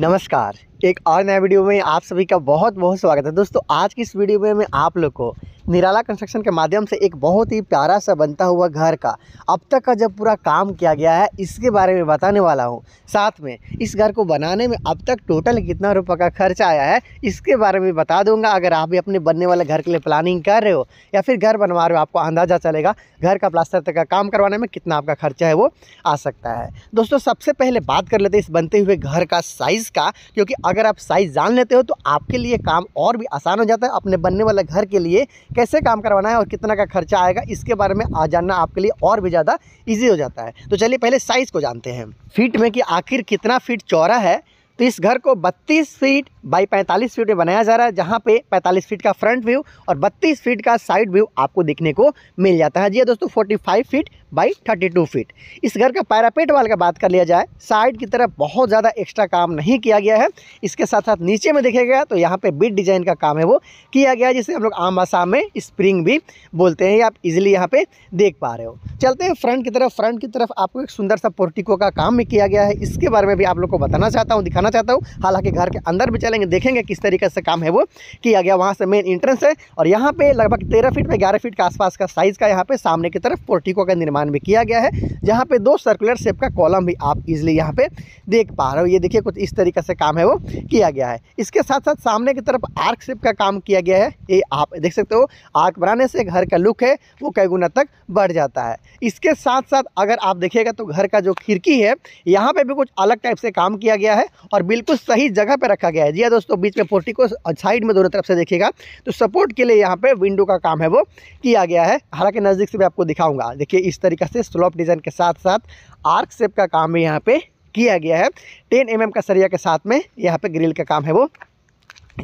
नमस्कार एक और नया वीडियो में आप सभी का बहुत बहुत स्वागत है दोस्तों आज की इस वीडियो में मैं आप लोग को निराला कंस्ट्रक्शन के माध्यम से एक बहुत ही प्यारा सा बनता हुआ घर का अब तक का जब पूरा काम किया गया है इसके बारे में बताने वाला हूँ साथ में इस घर को बनाने में अब तक टोटल कितना रुपये का खर्चा आया है इसके बारे में बता दूंगा अगर आप भी अपने बनने वाले घर के लिए प्लानिंग कर रहे हो या फिर घर बनवा रहे हो आपको अंदाज़ा चलेगा घर का प्लास्टर तक का काम करवाने में कितना आपका खर्चा है वो आ सकता है दोस्तों सबसे पहले बात कर लेते हैं इस बनते हुए घर का साइज़ का क्योंकि अगर आप साइज़ जान लेते हो तो आपके लिए काम और भी आसान हो जाता है अपने बनने वाले घर के लिए कैसे काम करवाना है और कितना का खर्चा आएगा इसके बारे में आ जानना आपके लिए और भी ज़्यादा ईजी हो जाता है तो चलिए पहले साइज़ को जानते हैं फीट में कि आखिर कितना फीट चौरा है तो इस घर को बत्तीस फीट बाई पैंतालीस फीट में बनाया जा रहा है जहाँ पे 45 फीट का फ्रंट व्यू और 32 फीट का साइड व्यू आपको देखने को मिल जाता है जी हाँ दोस्तों 45 फीट बाई 32 फीट इस घर का पैरापेट वाल का बात कर लिया जाए साइड की तरफ बहुत ज़्यादा एक्स्ट्रा काम नहीं किया गया है इसके साथ साथ नीचे में देखा गया तो यहाँ पे बिट डिजाइन का काम है वो किया गया है जिसे हम लोग आम भाषा में स्प्रिंग भी बोलते हैं आप इजिली यहाँ पे देख पा रहे हो चलते हैं फ्रंट की तरफ फ्रंट की तरफ आपको एक सुंदर सा पोर्टिको का काम भी किया गया है इसके बारे में भी आप लोग को बताना चाहता हूँ दिखाना चाहता हूँ हालांकि घर के अंदर भी चले चलेंगे देखेंगे किस तरीके से काम है वो किया गया वहाँ से मेन इंट्रेंस है और यहाँ पे लगभग तेरह फीट में ग्यारह फीट के आसपास का साइज़ का यहाँ पे सामने की तरफ पोर्टिको का निर्माण भी किया गया है जहाँ पे दो सर्कुलर शेप का कॉलम भी आप इजिली यहाँ पे देख पा रहे हो ये देखिए कुछ इस तरीके से काम है वो किया गया है इसके साथ साथ सामने की तरफ आर्क शेप का काम किया गया है ये आप देख सकते हो आर्क बनाने से घर का लुक है वो कई गुना तक बढ़ जाता है इसके साथ साथ अगर आप देखिएगा तो घर का जो खिड़की है यहाँ पर भी कुछ अलग टाइप से काम किया गया है और बिल्कुल सही जगह पर रखा गया है दिया दोस्तों बीच में पोर्टी को साइड में दोनों तरफ से देखिएगा तो सपोर्ट के लिए यहाँ पे विंडो का काम है वो किया गया है हालांकि नज़दीक से मैं आपको दिखाऊंगा देखिए इस तरीके से स्लॉप डिज़ाइन के साथ साथ आर्क सेप का काम भी यहाँ पर किया गया है टेन एम mm का सरिया के साथ में यहाँ पर ग्रिल का काम है वो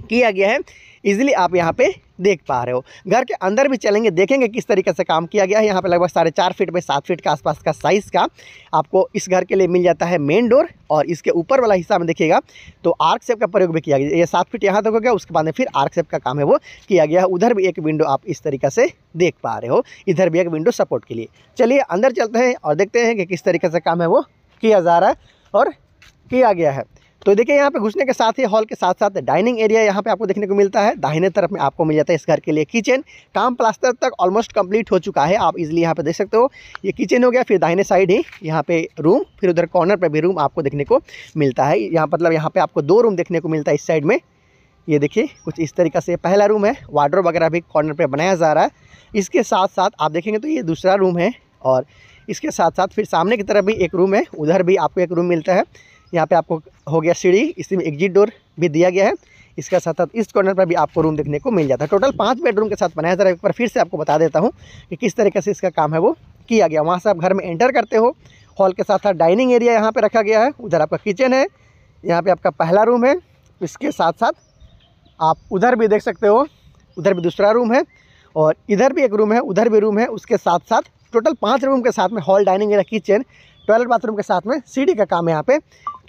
किया गया है ईजिली आप यहाँ पे देख पा रहे हो घर के अंदर भी चलेंगे देखेंगे किस तरीके से काम किया गया है यहाँ पे लगभग साढ़े चार फीट में सात फीट के आसपास का साइज़ का आपको इस घर के लिए मिल जाता है मेन डोर और इसके ऊपर वाला हिस्सा में देखिएगा तो आर्क सेप का प्रयोग भी किया गया ये सात फीट यहाँ तक हो गया उसके बाद में फिर आर्क सेप का काम है वो किया गया है उधर भी एक विंडो आप इस तरीके से देख पा रहे हो इधर भी एक विंडो सपोर्ट के लिए चलिए अंदर चलते हैं और देखते हैं कि किस तरीके से काम है वो किया जा रहा है और किया गया है तो देखिए यहाँ पे घुसने के साथ ही हॉल के साथ साथ डाइनिंग एरिया यहाँ पे आपको देखने को मिलता है दाहिने तरफ में आपको मिल जाता है इस घर के लिए किचन काम प्लास्टर तक ऑलमोस्ट कंप्लीट हो चुका है आप इजीली यहाँ पे देख सकते हो ये किचन हो गया फिर दाहिने साइड ही यहाँ पे रूम फिर उधर कॉर्नर पर भी रूम आपको देखने को मिलता है यहाँ मतलब यहाँ पर आपको दो रूम देखने को मिलता है इस साइड में ये देखिए कुछ इस तरीका से पहला रूम है वार्ड्रोब वगैरह भी कॉर्नर पर बनाया जा रहा है इसके साथ साथ आप देखेंगे तो ये दूसरा रूम है और इसके साथ साथ फिर सामने की तरफ भी एक रूम है उधर भी आपको एक रूम मिलता है यहाँ पे आपको हो गया सीढ़ी इसी में एग्जिट डोर भी दिया गया है इसके साथ साथ इस कॉर्नर पर भी आपको रूम देखने को मिल जाता है टोटल पाँच बेडरूम के साथ बनाया जा रहा है एक बार फिर से आपको बता देता हूँ कि किस तरीके से इसका काम है वो किया गया वहाँ से आप घर में एंटर करते हो हॉल के साथ साथ डाइनिंग एरिया यहाँ पर रखा गया है उधर आपका किचन है यहाँ पर आपका पहला रूम है इसके साथ साथ आप उधर भी देख सकते हो उधर भी दूसरा रूम है और इधर भी एक रूम है उधर भी रूम है उसके साथ साथ टोटल पाँच रूम के साथ में hall dining area kitchen toilet bathroom के साथ में सीढ़ी का काम यहाँ पे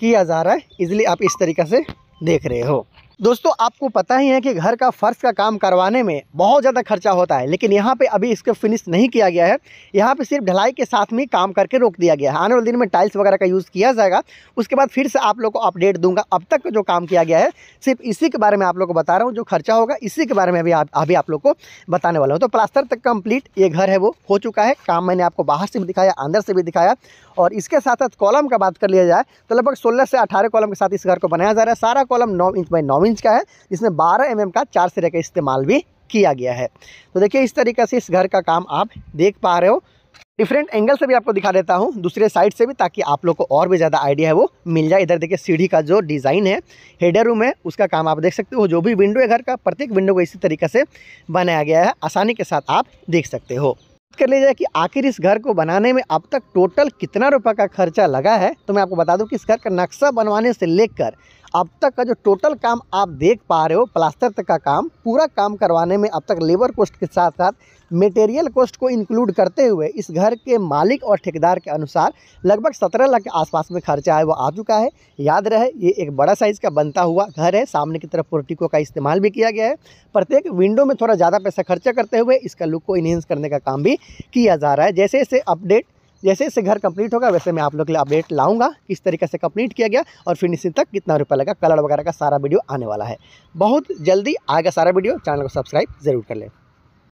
किया जा रहा है इसलिए आप इस तरीक़े से देख रहे हो दोस्तों आपको पता ही है कि घर का फर्श का काम करवाने में बहुत ज़्यादा खर्चा होता है लेकिन यहाँ पे अभी इसको फिनिश नहीं किया गया है यहाँ पे सिर्फ ढलाई के साथ में काम करके रोक दिया गया है आने वाले दिन में टाइल्स वगैरह का यूज़ किया जाएगा उसके बाद फिर से आप लोग को अपडेट दूंगा अब तक जो काम किया गया है सिर्फ इसी के बारे में आप लोग को बता रहा हूँ जो खर्चा होगा इसी के बारे में अभी आप अभी आप लोग को बताने वाला हूँ तो प्लास्टर तक कम्प्लीट ये घर है वो हो चुका है काम मैंने आपको बाहर से भी दिखाया अंदर से भी दिखाया और इसके साथ साथ कॉलम का बात कर लिया जाए तो लगभग सोलह से अठारह कॉलम के साथ इस घर को बनाया जा रहा है सारा कॉलम नौ इंच बाई नौ इंच इंच का है जिसमें बारह एम का चार सिरे का इस्तेमाल भी किया गया है तो देखिए इस तरीके से इस घर का काम आप देख पा रहे हो डिफरेंट एंगल से भी आपको दिखा देता हूँ दूसरे साइड से भी ताकि आप लोग को और भी ज़्यादा आइडिया है वो मिल जाए इधर देखिए सीढ़ी का जो डिज़ाइन है हेडर रूम है उसका काम आप देख सकते हो जो भी विंडो है घर का प्रत्येक विंडो को इसी तरीके से बनाया गया है आसानी के साथ आप देख सकते हो कर लीजिए कि आखिर इस घर को बनाने में अब तक टोटल कितना रुपये का खर्चा लगा है तो मैं आपको बता दूँ कि इस घर का नक्शा बनवाने से लेकर अब तक का जो टोटल काम आप देख पा रहे हो प्लास्टर तक का काम पूरा काम करवाने में अब तक लेबर कॉस्ट के साथ साथ मटेरियल कॉस्ट को इंक्लूड करते हुए इस घर के मालिक और ठेकेदार के अनुसार लगभग सत्रह लाख के आसपास में खर्चा है वो आ चुका है याद रहे ये एक बड़ा साइज़ का बनता हुआ घर है सामने की तरफ पोर्टिको का इस्तेमाल भी किया गया है प्रत्येक विंडो में थोड़ा ज़्यादा पैसा खर्चा करते हुए इसका लुक को इन्हेंस करने का काम भी किया जा रहा है जैसे जैसे अपडेट जैसे इससे घर कंप्लीट होगा वैसे मैं आप लोग के लिए अपडेट लाऊंगा किस तरीके से कंप्लीट किया गया और फिनिशिंग तक कितना रुपया लगा कलर वगैरह का सारा वीडियो आने वाला है बहुत जल्दी आएगा सारा वीडियो चैनल को सब्सक्राइब जरूर कर लें